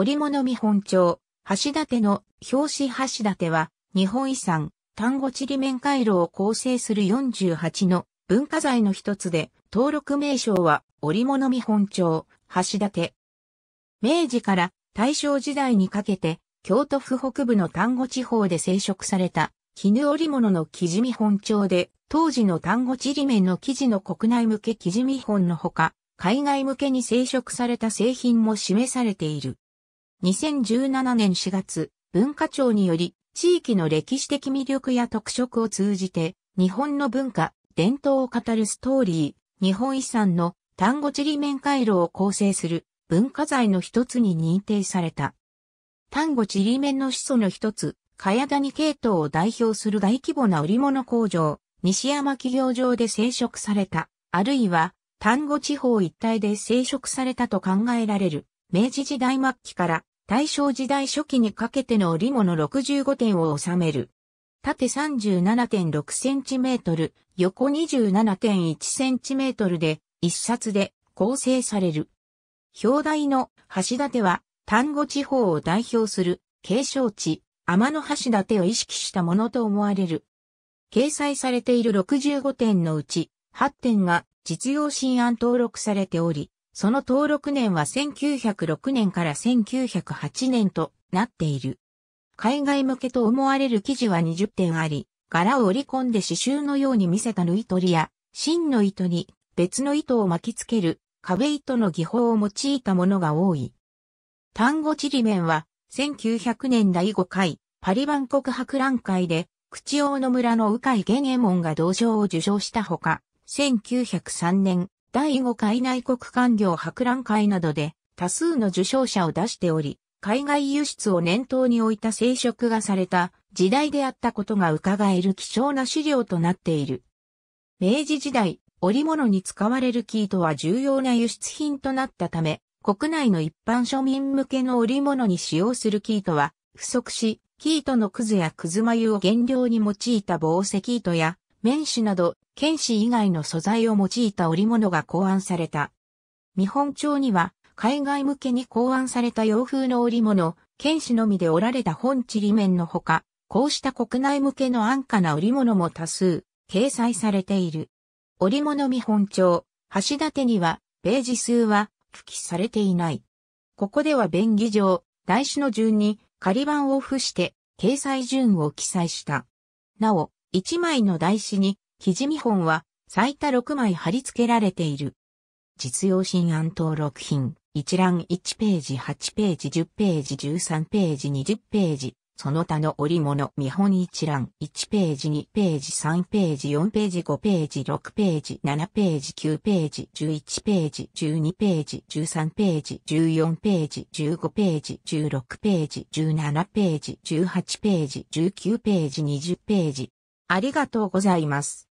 織物見本帳、橋立の表紙橋立は、日本遺産、単語地理面回路を構成する48の文化財の一つで、登録名称は織物見本帳、橋立。明治から大正時代にかけて、京都府北部の丹後地方で生殖された、絹織物の生地見本帳で、当時の丹後地理面の生地の国内向け生地見本のほか、海外向けに生殖された製品も示されている。2017年4月、文化庁により、地域の歴史的魅力や特色を通じて、日本の文化、伝統を語るストーリー、日本遺産の単語地理面回路を構成する文化財の一つに認定された。単語地理面の始祖の一つ、茅谷系統を代表する大規模な織物工場、西山企業場で生殖された、あるいは、単語地方一帯で生殖されたと考えられる明治時代末期から大正時代初期にかけての織物65点を収める。縦3 7 6トル、横2 7 1トルで一冊で構成される。表題の橋立は丹後地方を代表する景勝地、天の橋立を意識したものと思われる。掲載されている65点のうち8点が実用新案登録されており、その登録年は1906年から1908年となっている。海外向けと思われる記事は20点あり、柄を織り込んで刺繍のように見せた縫い取りや、芯の糸に別の糸を巻きつける壁糸の技法を用いたものが多い。単語ちりめんは、1900年第5回、パリ万国博覧会で、口王の村の鵜飼玄右衛門が銅賞を受賞したほか、1903年、第5回内国官業博覧会などで多数の受賞者を出しており、海外輸出を念頭に置いた生殖がされた時代であったことが伺える貴重な資料となっている。明治時代、織物に使われる生糸は重要な輸出品となったため、国内の一般庶民向けの織物に使用する生糸は不足し、生糸のくずやくず眉を原料に用いた防石糸や綿紙など、剣紙以外の素材を用いた織物が考案された。見本帳には、海外向けに考案された洋風の織物、剣紙のみで織られた本地理面のほか、こうした国内向けの安価な織物も多数、掲載されている。織物見本帳、橋立てには、ページ数は、付記されていない。ここでは便宜上、台紙の順に、仮版を付して、掲載順を記載した。なお、1枚の台紙に記事見本は最多6枚貼り付けられている。実用新案登録品、一覧1ページ、8ページ、10ページ、13ページ、20ページ、その他の織物、見本一覧、1ページ、2ページ、3ページ、4ページ、5ページ、6ページ、7ページ、9ページ、11ページ、12ページ、13ページ、14ページ、15ページ、16ページ、17ページ、18ページ、19ページ、20ページ、ありがとうございます。